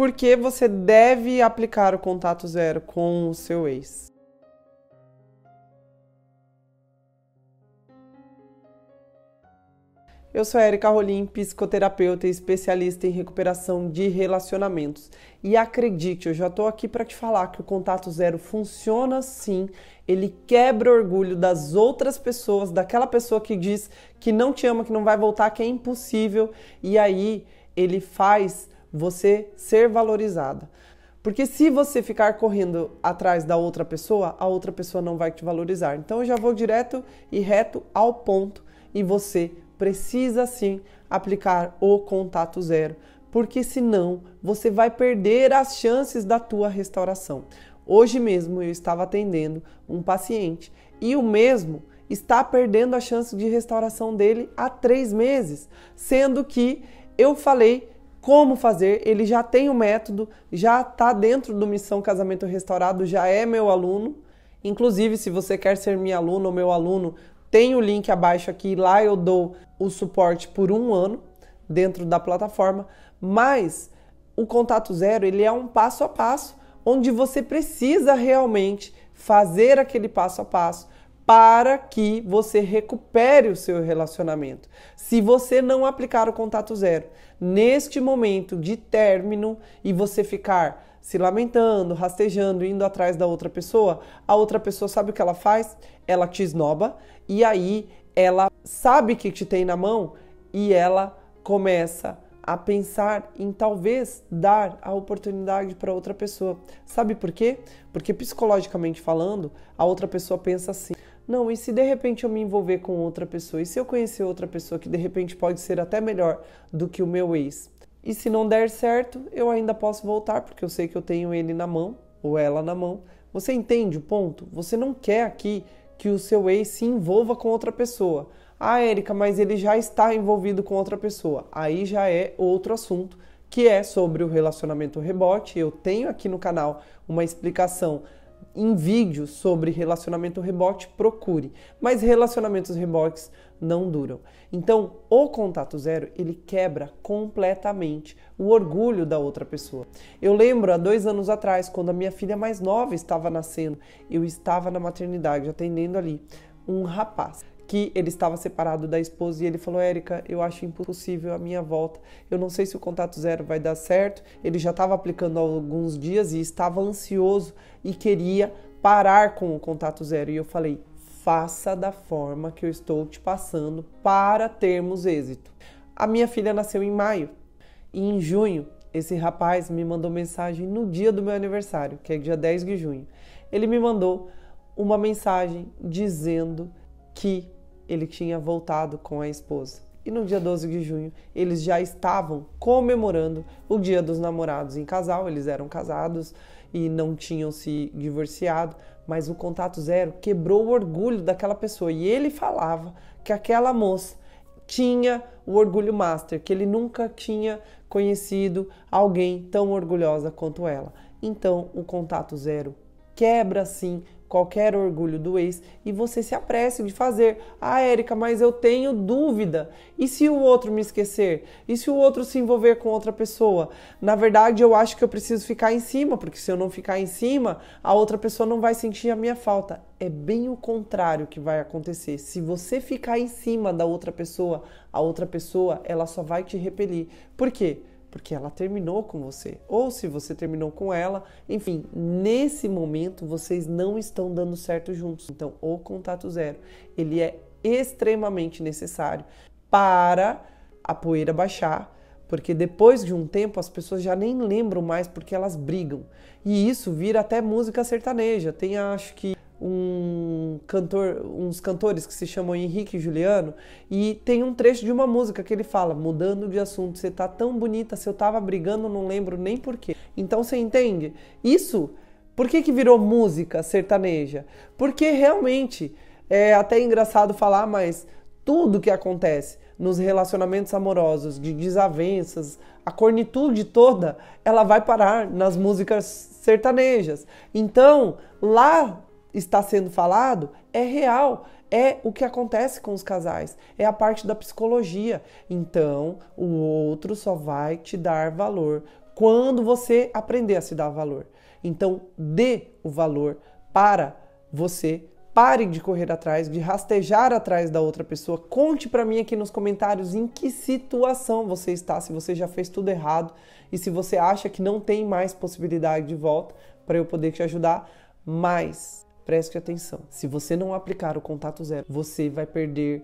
Porque você deve aplicar o contato zero com o seu ex. Eu sou a Erika Rolim, psicoterapeuta e especialista em recuperação de relacionamentos. E acredite, eu já estou aqui para te falar que o contato zero funciona sim. Ele quebra o orgulho das outras pessoas, daquela pessoa que diz que não te ama, que não vai voltar, que é impossível. E aí ele faz você ser valorizada. Porque se você ficar correndo atrás da outra pessoa, a outra pessoa não vai te valorizar. Então eu já vou direto e reto ao ponto e você precisa sim aplicar o contato zero, porque senão você vai perder as chances da tua restauração. Hoje mesmo eu estava atendendo um paciente e o mesmo está perdendo a chance de restauração dele há três meses, sendo que eu falei como fazer, ele já tem o método, já está dentro do Missão Casamento Restaurado, já é meu aluno. Inclusive, se você quer ser minha aluna ou meu aluno, tem o link abaixo aqui, lá eu dou o suporte por um ano dentro da plataforma, mas o Contato Zero ele é um passo a passo onde você precisa realmente fazer aquele passo a passo, para que você recupere o seu relacionamento. Se você não aplicar o contato zero neste momento de término e você ficar se lamentando, rastejando, indo atrás da outra pessoa, a outra pessoa sabe o que ela faz? Ela te esnoba e aí ela sabe que te tem na mão e ela começa a pensar em talvez dar a oportunidade para outra pessoa. Sabe por quê? Porque psicologicamente falando, a outra pessoa pensa assim: não, e se de repente eu me envolver com outra pessoa? E se eu conhecer outra pessoa que de repente pode ser até melhor do que o meu ex? E se não der certo, eu ainda posso voltar, porque eu sei que eu tenho ele na mão, ou ela na mão. Você entende o ponto? Você não quer aqui que o seu ex se envolva com outra pessoa. Ah, Érica, mas ele já está envolvido com outra pessoa. Aí já é outro assunto, que é sobre o relacionamento rebote. Eu tenho aqui no canal uma explicação em vídeos sobre relacionamento rebote, procure. Mas relacionamentos rebotes não duram. Então, o contato zero, ele quebra completamente o orgulho da outra pessoa. Eu lembro há dois anos atrás, quando a minha filha mais nova estava nascendo, eu estava na maternidade atendendo ali um rapaz que ele estava separado da esposa e ele falou: Érica, eu acho impossível a minha volta. Eu não sei se o contato zero vai dar certo. Ele já estava aplicando há alguns dias e estava ansioso e queria parar com o contato zero. E eu falei: faça da forma que eu estou te passando para termos êxito. A minha filha nasceu em maio e em junho esse rapaz me mandou mensagem no dia do meu aniversário, que é dia 10 de junho. Ele me mandou uma mensagem dizendo que ele tinha voltado com a esposa. E no dia 12 de junho, eles já estavam comemorando o Dia dos Namorados em casal, eles eram casados e não tinham se divorciado, mas o contato zero quebrou o orgulho daquela pessoa e ele falava que aquela moça tinha o orgulho master, que ele nunca tinha conhecido alguém tão orgulhosa quanto ela. Então, o contato zero quebra sim qualquer orgulho do ex e você se apresse de fazer. Ah, Érica, mas eu tenho dúvida. E se o outro me esquecer? E se o outro se envolver com outra pessoa? Na verdade, eu acho que eu preciso ficar em cima, porque se eu não ficar em cima, a outra pessoa não vai sentir a minha falta. É bem o contrário que vai acontecer. Se você ficar em cima da outra pessoa, a outra pessoa, ela só vai te repelir. Por quê? porque ela terminou com você. Ou se você terminou com ela, enfim, nesse momento vocês não estão dando certo juntos. Então, o contato zero, ele é extremamente necessário para a poeira baixar, porque depois de um tempo as pessoas já nem lembram mais porque elas brigam. E isso vira até música sertaneja. Tem acho que um cantor, uns cantores que se chamam Henrique e Juliano, e tem um trecho de uma música que ele fala: mudando de assunto, você tá tão bonita, se eu tava brigando, não lembro nem porquê. Então você entende? Isso, por que, que virou música sertaneja? Porque realmente é até engraçado falar, mas tudo que acontece nos relacionamentos amorosos, de desavenças, a cornitude toda, ela vai parar nas músicas sertanejas. Então, lá está sendo falado é real, é o que acontece com os casais, é a parte da psicologia. Então, o outro só vai te dar valor quando você aprender a se dar valor. Então, dê o valor para você. Pare de correr atrás, de rastejar atrás da outra pessoa. Conte para mim aqui nos comentários em que situação você está, se você já fez tudo errado e se você acha que não tem mais possibilidade de volta para eu poder te ajudar mais. Preste atenção. Se você não aplicar o contato zero, você vai perder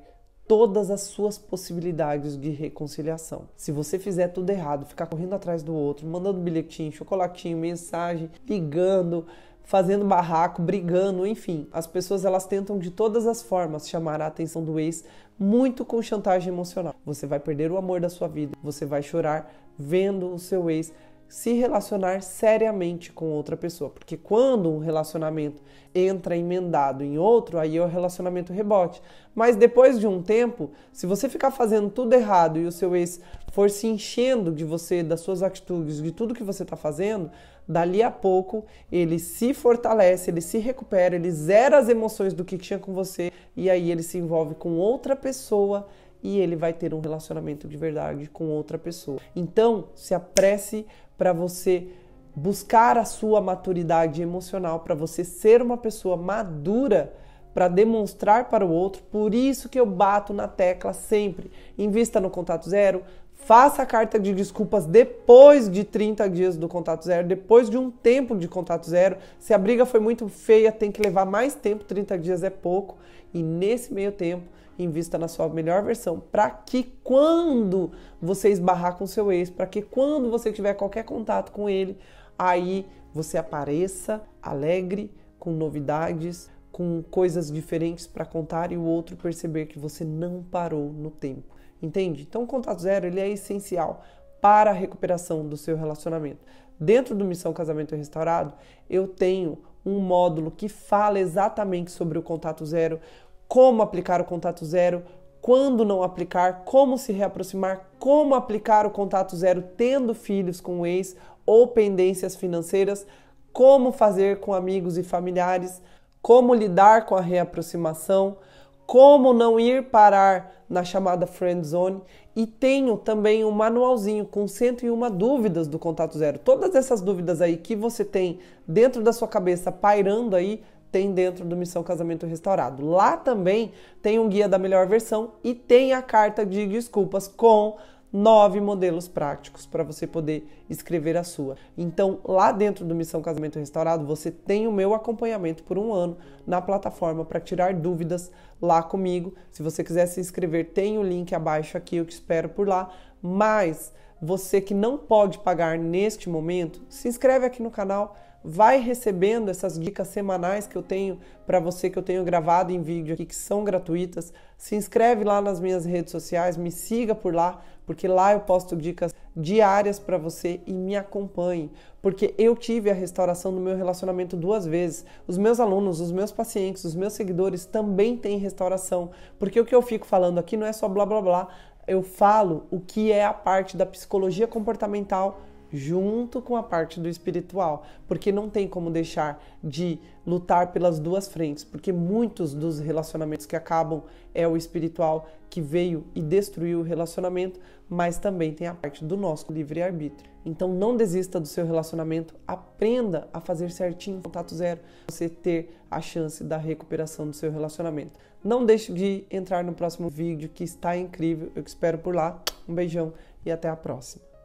todas as suas possibilidades de reconciliação. Se você fizer tudo errado, ficar correndo atrás do outro, mandando bilhetinho, chocolatinho, mensagem, ligando, fazendo barraco, brigando, enfim, as pessoas elas tentam de todas as formas chamar a atenção do ex, muito com chantagem emocional. Você vai perder o amor da sua vida, você vai chorar vendo o seu ex se relacionar seriamente com outra pessoa, porque quando um relacionamento entra emendado em outro, aí é o relacionamento rebote. Mas depois de um tempo, se você ficar fazendo tudo errado e o seu ex for se enchendo de você, das suas atitudes, de tudo que você está fazendo, dali a pouco ele se fortalece, ele se recupera, ele zera as emoções do que tinha com você e aí ele se envolve com outra pessoa e ele vai ter um relacionamento de verdade com outra pessoa. Então, se apresse para você buscar a sua maturidade emocional, para você ser uma pessoa madura para demonstrar para o outro. Por isso que eu bato na tecla sempre. Invista no contato zero, faça a carta de desculpas depois de 30 dias do contato zero, depois de um tempo de contato zero. Se a briga foi muito feia, tem que levar mais tempo, 30 dias é pouco. E nesse meio tempo, invista na sua melhor versão, para que quando você esbarrar com seu ex, para que quando você tiver qualquer contato com ele, aí você apareça alegre, com novidades, com coisas diferentes para contar e o outro perceber que você não parou no tempo. Entende? Então o contato zero ele é essencial para a recuperação do seu relacionamento. Dentro do Missão Casamento Restaurado, eu tenho um módulo que fala exatamente sobre o contato zero, como aplicar o contato zero, quando não aplicar, como se reaproximar, como aplicar o contato zero tendo filhos com o ex ou pendências financeiras, como fazer com amigos e familiares, como lidar com a reaproximação, como não ir parar na chamada friend zone e tenho também um manualzinho com 101 dúvidas do contato zero. Todas essas dúvidas aí que você tem dentro da sua cabeça pairando aí, tem dentro do Missão Casamento Restaurado. Lá também tem um guia da melhor versão e tem a carta de desculpas com nove modelos práticos para você poder escrever a sua. Então, lá dentro do Missão Casamento Restaurado, você tem o meu acompanhamento por um ano na plataforma para tirar dúvidas lá comigo. Se você quiser se inscrever, tem o link abaixo aqui, eu te espero por lá. Mas você que não pode pagar neste momento, se inscreve aqui no canal vai recebendo essas dicas semanais que eu tenho para você que eu tenho gravado em vídeo aqui que são gratuitas. Se inscreve lá nas minhas redes sociais, me siga por lá, porque lá eu posto dicas diárias para você e me acompanhe, porque eu tive a restauração do meu relacionamento duas vezes. Os meus alunos, os meus pacientes, os meus seguidores também têm restauração, porque o que eu fico falando aqui não é só blá blá blá. Eu falo o que é a parte da psicologia comportamental junto com a parte do espiritual, porque não tem como deixar de lutar pelas duas frentes, porque muitos dos relacionamentos que acabam é o espiritual que veio e destruiu o relacionamento, mas também tem a parte do nosso livre-arbítrio. Então não desista do seu relacionamento, aprenda a fazer certinho, contato zero, você ter a chance da recuperação do seu relacionamento. Não deixe de entrar no próximo vídeo que está incrível, eu espero por lá. Um beijão e até a próxima.